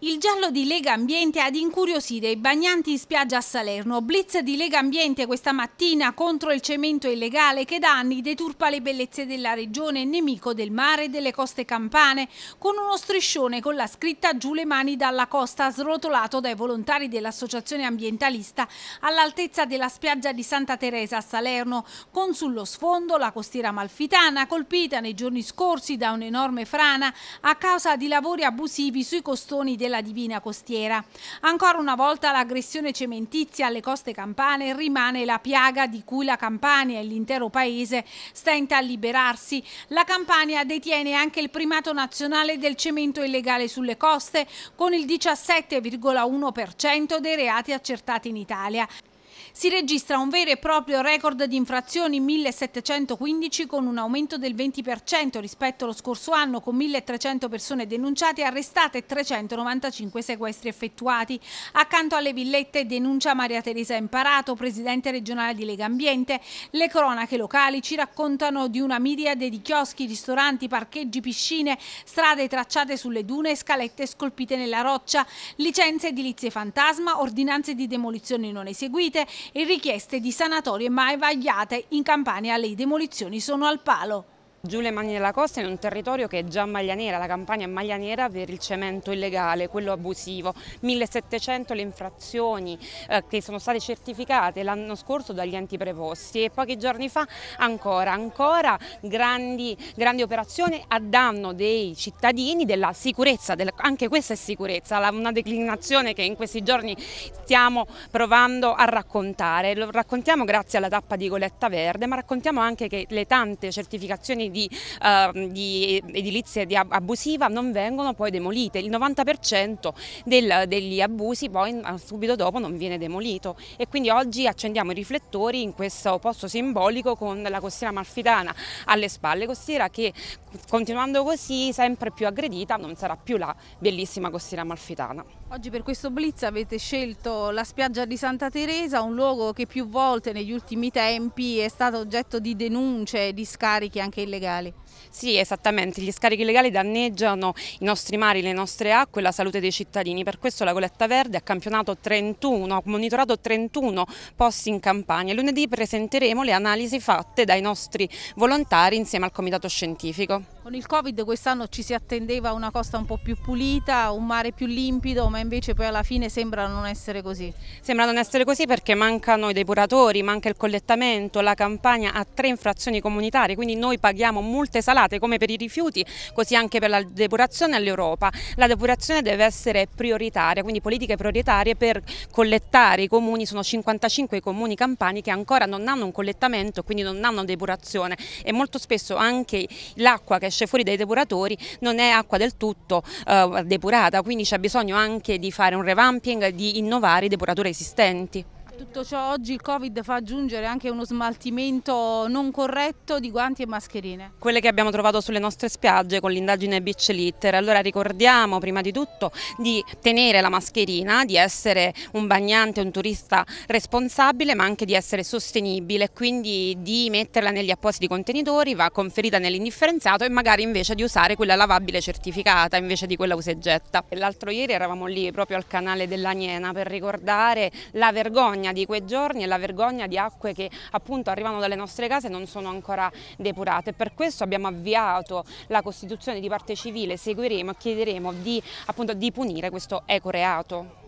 Il giallo di Lega Ambiente ad incuriosire i bagnanti in spiaggia a Salerno. Blitz di Lega Ambiente questa mattina contro il cemento illegale che da anni deturpa le bellezze della regione, nemico del mare e delle coste campane, con uno striscione con la scritta giù le mani dalla costa srotolato dai volontari dell'associazione ambientalista all'altezza della spiaggia di Santa Teresa a Salerno, con sullo sfondo la costiera malfitana colpita nei giorni scorsi da un'enorme frana a causa di lavori abusivi sui costoni del della Divina Costiera. Ancora una volta l'aggressione cementizia alle coste campane rimane la piaga di cui la Campania e l'intero paese stenta a liberarsi. La Campania detiene anche il primato nazionale del cemento illegale sulle coste con il 17,1% dei reati accertati in Italia. Si registra un vero e proprio record di infrazioni 1715 con un aumento del 20% rispetto allo scorso anno con 1300 persone denunciate e arrestate e 395 sequestri effettuati. Accanto alle villette denuncia Maria Teresa Imparato, presidente regionale di Lega Ambiente. Le cronache locali ci raccontano di una miriade di chioschi, ristoranti, parcheggi, piscine, strade tracciate sulle dune e scalette scolpite nella roccia, licenze edilizie fantasma, ordinanze di demolizione non eseguite, e richieste di sanatorie mai vagliate. In Campania le demolizioni sono al palo. Giù le mani della costa in un territorio che è già maglia nera, la campagna è maglia nera per il cemento illegale, quello abusivo. 1700 le infrazioni eh, che sono state certificate l'anno scorso dagli enti preposti e pochi giorni fa ancora, ancora grandi, grandi operazioni a danno dei cittadini, della sicurezza, del, anche questa è sicurezza, la, una declinazione che in questi giorni stiamo provando a raccontare. Lo raccontiamo grazie alla tappa di Goletta Verde, ma raccontiamo anche che le tante certificazioni di di, uh, di edilizia di abusiva non vengono poi demolite, il 90% del, degli abusi poi subito dopo non viene demolito e quindi oggi accendiamo i riflettori in questo posto simbolico con la costiera malfitana alle spalle, costiera che continuando così sempre più aggredita non sarà più la bellissima costiera malfitana. Oggi per questo blitz avete scelto la spiaggia di Santa Teresa, un luogo che più volte negli ultimi tempi è stato oggetto di denunce di scarichi anche illegali. Sì, esattamente, gli scarichi illegali danneggiano i nostri mari, le nostre acque e la salute dei cittadini, per questo la Goletta Verde ha campionato 31, ha monitorato 31 posti in campagna. Lunedì presenteremo le analisi fatte dai nostri volontari insieme al comitato scientifico. Con il Covid quest'anno ci si attendeva una costa un po' più pulita, un mare più limpido, ma invece poi alla fine sembra non essere così. Sembra non essere così perché mancano i depuratori, manca il collettamento, la campagna ha tre infrazioni comunitarie, quindi noi paghiamo multe salate come per i rifiuti, così anche per la depurazione all'Europa. La depurazione deve essere prioritaria, quindi politiche prioritarie per collettare i comuni, sono 55 i comuni campani che ancora non hanno un collettamento, quindi non hanno depurazione e molto spesso anche l'acqua che esce fuori dai depuratori non è acqua del tutto eh, depurata, quindi c'è bisogno anche anche di fare un revamping, di innovare i depuratori esistenti tutto ciò oggi il Covid fa aggiungere anche uno smaltimento non corretto di guanti e mascherine. Quelle che abbiamo trovato sulle nostre spiagge con l'indagine Beach Litter. Allora ricordiamo prima di tutto di tenere la mascherina, di essere un bagnante, un turista responsabile ma anche di essere sostenibile, quindi di metterla negli appositi contenitori, va conferita nell'indifferenziato e magari invece di usare quella lavabile certificata invece di quella useggetta. L'altro ieri eravamo lì proprio al canale dell'Aniena per ricordare la vergogna vergogna di quei giorni e la vergogna di acque che appunto arrivano dalle nostre case e non sono ancora depurate. Per questo abbiamo avviato la costituzione di parte civile, seguiremo e chiederemo di, appunto, di punire questo ecoreato.